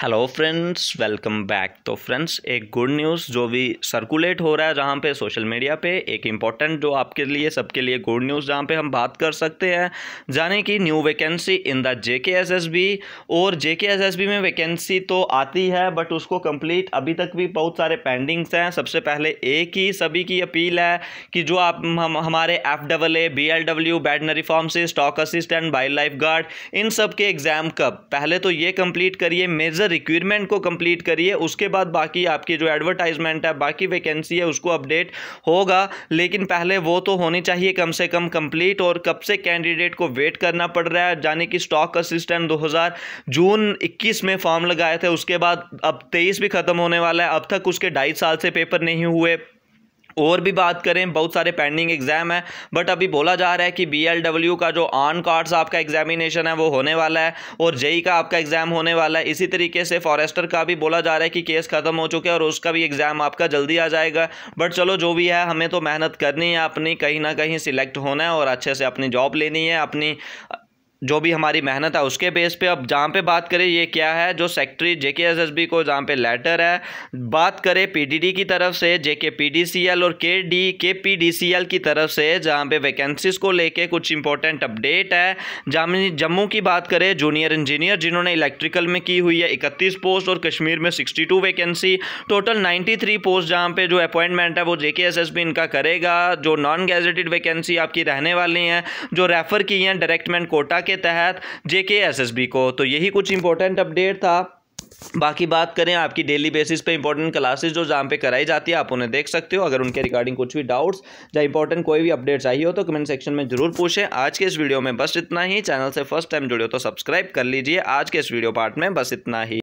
hello friends welcome back तो friends एक good news जो भी सर्कुलेट हो रहा है जहाँ पे सोशल मीडिया पे एक इम्पॉर्टेंट जो आपके लिए सबके लिए गुड न्यूज़ जहाँ पे हम बात कर सकते हैं जाने कि new vacancy in the J K S S B और J K S S B में वैकेंसी तो आती है बट उसको कंप्लीट अभी तक भी बहुत सारे पेंडिंग्स हैं सबसे पहले एक ही सभी की अपील है कि जो आप हम हमारे F double A B L W veterinary pharmacist stock assistant wild life guard इन सब के एग्ज़ाम कब पहले तो ये कम्प्लीट करिए मेजर अ रिक्वायरमेंट को कंप्लीट करिए उसके बाद बाकी आपकी जो एडवर्टाइजमेंट है बाकी वैकेंसी है उसको अपडेट होगा लेकिन पहले वो तो होनी चाहिए कम से कम कंप्लीट और कब से कैंडिडेट को वेट करना पड़ रहा है जाने कि स्टॉक असिस्टेंट 2000 जून 21 में फॉर्म लगाए थे उसके बाद अब 23 भी ख़त्म होने वाला है अब तक उसके ढाई साल से पेपर नहीं हुए और भी बात करें बहुत सारे पेंडिंग एग्ज़ाम है बट अभी बोला जा रहा है कि बी का जो ऑन कार्ड्स आपका एग्जामिनेशन है वो होने वाला है और जेई e e का आपका एग्ज़ाम होने वाला है इसी तरीके से फॉरेस्टर का भी बोला जा रहा है कि केस ख़त्म हो चुके हैं और उसका भी एग्ज़ाम आपका जल्दी आ जाएगा बट चलो जो भी है हमें तो मेहनत करनी है अपनी कहीं ना कहीं सिलेक्ट होना है और अच्छे से अपनी जॉब लेनी है अपनी जो भी हमारी मेहनत है उसके बेस पे अब जहाँ पे बात करें ये क्या है जो एस एस बी को जहाँ पे लेटर है बात करें पीडीडी की तरफ से सी एल और के डी के एल की तरफ से जहाँ पे वैकेंसीज को लेके कुछ इंपॉर्टेंट अपडेट है जहाँ जम्मू की बात करें जूनियर इंजीनियर जिन्होंने इलेक्ट्रिकल में की हुई है इकतीस पोस्ट और कश्मीर में sixty vacancy total ninety post जहाँ पर जो अपॉइंटमेंट है वो जे इनका करेगा जो नॉन गैजेटेड वैकेंसी आपकी रहने वाली हैं जो रेफ़र की हैं डायरेक्टमेंट कोटा के तहत जे को तो यही कुछ इंपॉर्टेंट अपडेट था बाकी बात करें आपकी डेली बेसिस पे इंपॉर्टेंट क्लासेस जो जहाँ पे कराई जाती है आप उन्हें देख सकते हो अगर उनके रिगार्डिंग कुछ भी डाउट्स या इंपॉर्टेंट कोई भी अपडेट चाहिए हो तो कमेंट सेक्शन में जरूर पूछें आज के इस वीडियो में बस इतना ही चैनल से फर्स्ट टाइम जुड़े हो तो सब्सक्राइब कर लीजिए आज के इस वीडियो पार्ट में बस इतना ही